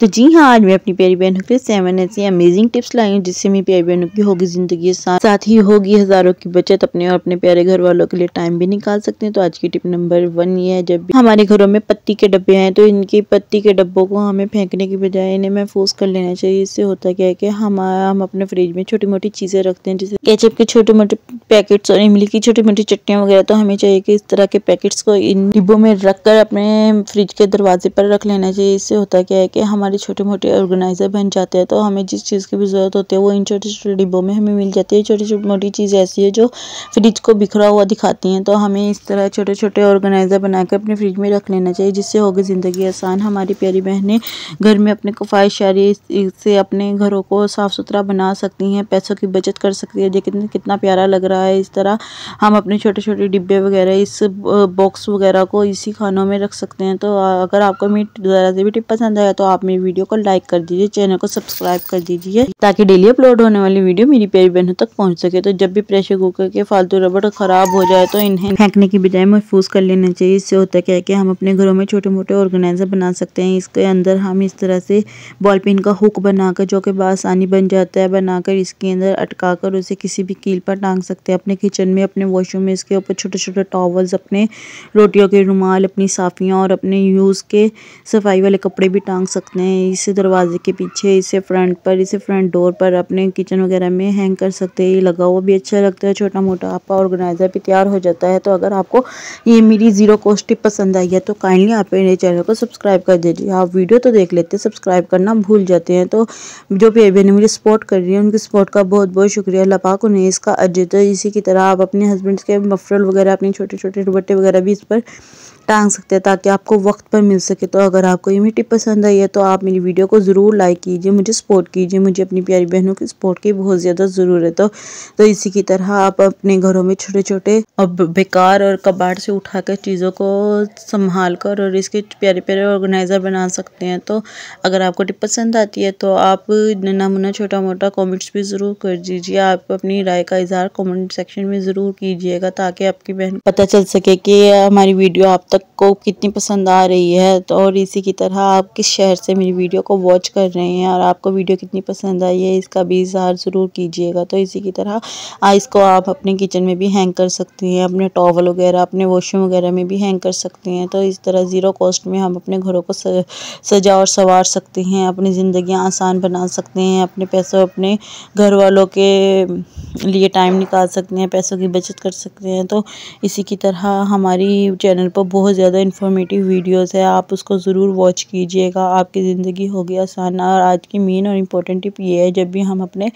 तो जी हाँ आज मैं अपनी प्यारी बहनों के लिए सेवन ऐसी अमेजिंग टिप्स लाई हूँ जिससे मेरी प्यारी बहनों की होगी ज़िंदगी साथ साथ ही होगी हज़ारों की बचत अपने और अपने प्यारे घर वालों के लिए टाइम भी निकाल सकते हैं तो आज की टिप नंबर वन ये है जब हमारे घरों में पत्ती के डब्बे हैं तो इनकी पत्ती के डब्बों को हमें फेंकने की बजाय इन्हें महफूज कर लेना चाहिए इससे होता क्या है कि हम हम अपने फ्रिज में छोटी मोटी चीज़ें रखते हैं जैसे केचप के छोटे मोटे पैकेट्स और इमली की छोटी मोटी चटनियाँ वगैरह तो हमें चाहिए कि इस तरह के पैकेट्स को इन डिब्बों में रख अपने फ्रिज के दरवाजे पर रख लेना चाहिए इससे होता क्या है कि हमारे हमारे छोटे-मोटे ऑर्गेनाइजर बन जाते हैं तो हमें जिस चीज़ की भी ज़रूरत होती है वो इन छोटे-छोटे डिब्बों में हमें मिल जाती है छोटी-छोटी मोटी चीज़ ऐसी है जो फ्रिज को बिखरा हुआ दिखाती हैं तो हमें इस तरह छोटे-छोटे ऑर्गेनाइजर बनाकर अपने फ्रिज में रख लेना चाहिए जिससे होगी ज़िंदगी आसान हमारी प्यारी बहनें घर में अपने कफाइश से अपने घरों को साफ़ सुथरा बना सकती हैं पैसों की बचत कर सकती है लेकिन कितना प्यारा लग रहा है इस तरह हम अपने छोटे छोटे डिब्बे वगैरह इस बॉक्स वगैरह को इसी खानों में रख सकते हैं तो अगर आपको मीट ज़रा से भी टिप पसंद आया तो आप मेरी मेरे वीडियो को लाइक कर दीजिए चैनल को सब्सक्राइब कर दीजिए ताकि डेली अपलोड होने वाली वीडियो मेरी प्यारी बहनों तक पहुँच सके तो जब भी प्रेशर कुकर के फालतू रबड़ खराब हो जाए तो इन्हें फेंकने की बजाय महफूज कर लेना चाहिए इससे होता क्या है कि हम अपने घरों में छोटे मोटे ऑर्गेनाइजर बना सकते हैं इसके अंदर हम इस तरह से बॉल पिन का हुक बनाकर जो कि बसानी बन जाता है बनाकर इसके अंदर कर उसे किसी भी कील पर टांग सकते हैं अपने किचन में अपने वॉशरूम में इसके ऊपर छोटे छोटे टॉवल्स अपने रोटियों के रुमाल अपनी साफियाँ और अपने यूज़ के सफाई वाले कपड़े भी टांग सकते हैं हैं इस दरवाजे के पीछे इसे फ्रंट पर इसे फ्रंट डोर पर अपने किचन वगैरह में हैंग कर सकते हैं ये लगा हुआ भी अच्छा लगता है छोटा मोटा आपका ऑर्गेनाइजर भी तैयार हो जाता है तो अगर आपको ये मेरी जीरो कॉस्ट पसंद आई है तो काइंडली आप मेरे चैनल को सब्सक्राइब कर दीजिए आप वीडियो तो देख लेते हैं सब्सक्राइब करना भूल जाते हैं तो जो भी ने मेरी सपोर्ट कर रही है उनकी सपोर्ट का बहुत बहुत शुक्रिया लपाक उन्हें इसका अजय इसी की तरह आप अपने हस्बैंड के मफरल वगैरह अपने छोटे छोटे दुपट्टे वगैरह भी इस पर टांग सकते हैं ताकि आपको वक्त पर मिल सके तो अगर आपको ये मेरी टिप पसंद आई है तो आप मेरी वीडियो को ज़रूर लाइक कीजिए मुझे सपोर्ट कीजिए मुझे अपनी प्यारी बहनों की सपोर्ट की बहुत ज़्यादा ज़रूरत हो तो, तो इसी की तरह आप अपने घरों में छोटे छोटे और बेकार और कबाड़ से उठा कर चीज़ों को संभाल कर और इसके प्यारे प्यारे ऑर्गेनाइज़र बना सकते हैं तो अगर आपको टिप पसंद आती है तो आप नन्ना मुन्ना छोटा मोटा कमेंट्स भी ज़रूर कर दीजिए आप अपनी राय का इजहार कमेंट सेक्शन में ज़रूर कीजिएगा ताकि आपकी बहन पता चल सके कि हमारी वीडियो आप तक को कितनी पसंद आ रही है तो और इसी की तरह आप किस शहर से मेरी वीडियो को वॉच कर रहे हैं और आपको वीडियो कितनी पसंद आई है इसका भी इजहार ज़रूर कीजिएगा तो इसी की तरह इसको आप अपने किचन में भी हैंग कर सकती हैं अपने टॉवल वगैरह अपने वॉशरूम वगैरह में भी हैंग कर सकती हैं तो इस तरह ज़ीरो कॉस्ट में हम अपने घरों को सजा और संवार सकते हैं अपनी ज़िंदगी आसान बना सकते हैं अपने पैसों अपने घर वालों के लिए टाइम निकाल सकते हैं पैसों की बचत कर सकते हैं तो इसी की तरह हमारी चैनल पर बहुत बहुत ज़्यादा इन्फॉर्मेटिव वीडियोस है आप उसको ज़रूर वॉच कीजिएगा आपकी ज़िंदगी होगी आसान और आज की मेन और इम्पोर्टेंट टिप ये है जब भी हम अपने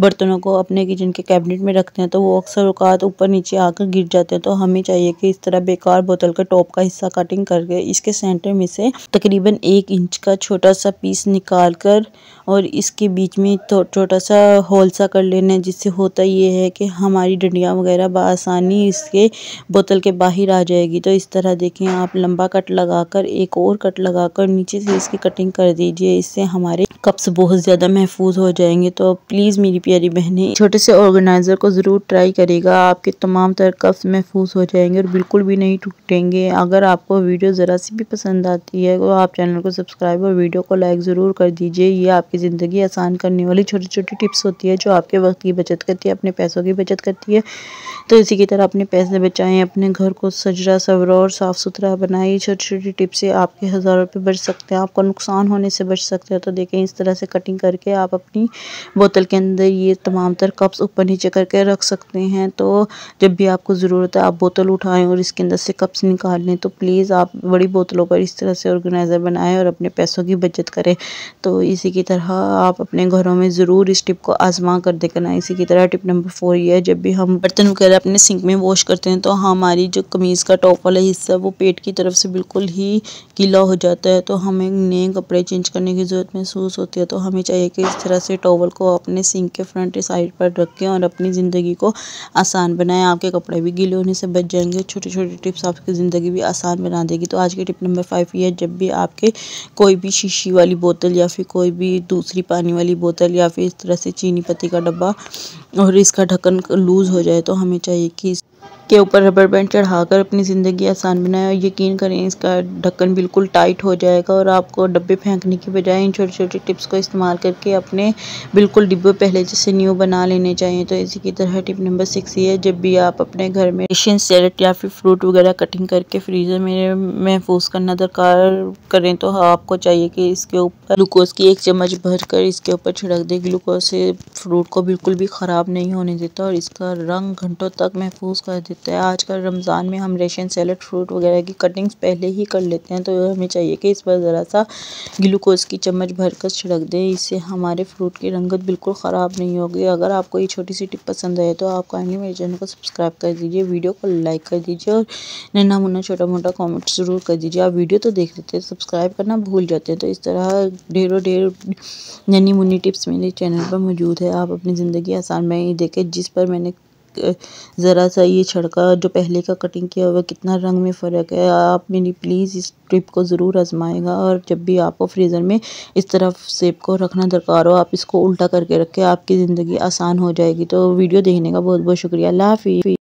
बर्तनों को अपने किचन के कैबिनेट में रखते हैं तो वो अक्सर अवकात ऊपर नीचे आकर गिर जाते हैं तो हमें चाहिए कि इस तरह बेकार बोतल का टॉप का हिस्सा कटिंग करके इसके सेंटर में से तकरीबन एक इंच का छोटा सा पीस निकाल कर और इसके बीच में छोटा सा होल सा कर लेना है जिससे होता ये है कि हमारी डंडियाँ वगैरह बसानी इसके बोतल के बाहर आ जाएगी तो इस तरह देखिए देखिए आप लंबा कट लगाकर एक और कट लगाकर नीचे से इसकी कटिंग कर दीजिए इससे हमारे कप्स बहुत ज़्यादा महफूज हो जाएंगे तो प्लीज़ मेरी प्यारी बहने छोटे से ऑर्गेनाइज़र को ज़रूर ट्राई करेगा आपके तमाम तरह कप्स महफूज हो जाएंगे और बिल्कुल भी नहीं टूटेंगे अगर आपको वीडियो ज़रा सी भी पसंद आती है तो आप चैनल को सब्सक्राइब और वीडियो को लाइक ज़रूर कर दीजिए ये आपकी ज़िंदगी आसान करने वाली छोटी छोटी टिप्स होती है जो आपके वक्त की बचत करती है अपने पैसों की बचत करती है तो इसी की तरह अपने पैसे बचाएं अपने घर को सजरा सवरा और साफ साफ सुथरा बनाइए छोटी छोटी टिप से आपके हज़ार रुपये बच सकते हैं आपका नुकसान होने से बच सकते हैं तो देखें इस तरह से कटिंग करके आप अपनी बोतल के अंदर ये तमाम तर कप्स ऊपर नीचे करके रख सकते हैं तो जब भी आपको ज़रूरत है आप बोतल उठाएं और इसके अंदर से कप्स निकाल लें तो प्लीज़ आप बड़ी बोतलों पर इस तरह से ऑर्गेनाइज़र बनाएं और अपने पैसों की बचत करें तो इसी की तरह आप अपने घरों में ज़रूर इस टिप को आजमा कर देखना इसी की तरह टिप नंबर फोर ये है जब भी हम बर्तन वगैरह अपने सिंक में वॉश करते हैं तो हमारी जो कमीज़ का टॉप वाला हिस्सा वो वो पेट की तरफ से बिल्कुल ही गीला हो जाता है तो हमें नए कपड़े चेंज करने की ज़रूरत महसूस होती है तो हमें चाहिए कि इस तरह से टॉवल को अपने सिंक के फ्रंट साइड पर रखें और अपनी ज़िंदगी को आसान बनाएं आपके कपड़े भी गीले होने से बच जाएंगे छोटी छोटी टिप्स आपकी ज़िंदगी भी आसान बना देगी तो आज की टिप नंबर फाइव ये जब भी आपके कोई भी शीशी वाली बोतल या फिर कोई भी दूसरी पानी वाली बोतल या फिर इस तरह से चीनी पत्ती का डब्बा और इसका ढक्कन लूज़ हो जाए तो हमें चाहिए कि के ऊपर रबर बैंड चढ़ाकर अपनी ज़िंदगी आसान बनाएं और यकीन करें इसका ढक्कन बिल्कुल टाइट हो जाएगा और आपको डब्बे फेंकने की बजाय इन छोटे छोटे टिप्स को इस्तेमाल करके अपने बिल्कुल डिब्बे पहले जैसे न्यू बना लेने चाहिए तो इसी की तरह टिप नंबर सिक्स ये है जब भी आप अपने घर में एशियन सैलड या फिर फ्रूट वगैरह कटिंग करके फ्रीज़र में महफूज करना दरकार करें तो हाँ आपको चाहिए कि इसके ऊपर ग्लूकोज की एक चम्मच भर कर इसके ऊपर छिड़क दें ग्लूकोज से फ्रूट को बिल्कुल भी ख़राब नहीं होने देता और इसका रंग घंटों तक महफूज कर देता सकते हैं आजकल रमज़ान में हम रेशन सैलेड फ्रूट वगैरह की कटिंग्स पहले ही कर लेते हैं तो हमें चाहिए कि इस पर ज़रा सा ग्लूकोज की चम्मच भरकर छिड़क दें इससे हमारे फ्रूट की रंगत बिल्कुल ख़राब नहीं होगी अगर आपको ये छोटी सी टिप पसंद आए तो आप काइंडली मेरे चैनल को सब्सक्राइब कर दीजिए वीडियो को लाइक कर दीजिए और नन्ना मुन्ना छोटा मोटा कॉमेंट ज़रूर कर दीजिए आप वीडियो तो देख लेते हैं सब्सक्राइब करना भूल जाते हैं तो इस तरह ढेरों ढेर नन्नी मुन्नी टिप्स मेरे चैनल पर मौजूद है आप अपनी ज़िंदगी आसान में ही देखें जिस पर मैंने જરા સાયે છડકા જો પહેલે કા કટિંગ કિયા હુઆ હે કિતના રંગ મે ફરક હે આપ મેની પ્લીઝ ઇસ ટ્રીપ કો જરૂર અજમાયેગા ઓર જબ ભી આપો ફ્રીઝર મે ઇસ તરફ સેવ કો રખના દરકાર હો આપ ઇસકો ઉલટા કરકે રખે આપકી જિંદગી આસાન હો જાયેગી તો વિડિયો દેખને કા બહોત બહોત શુક્રિયા લાફી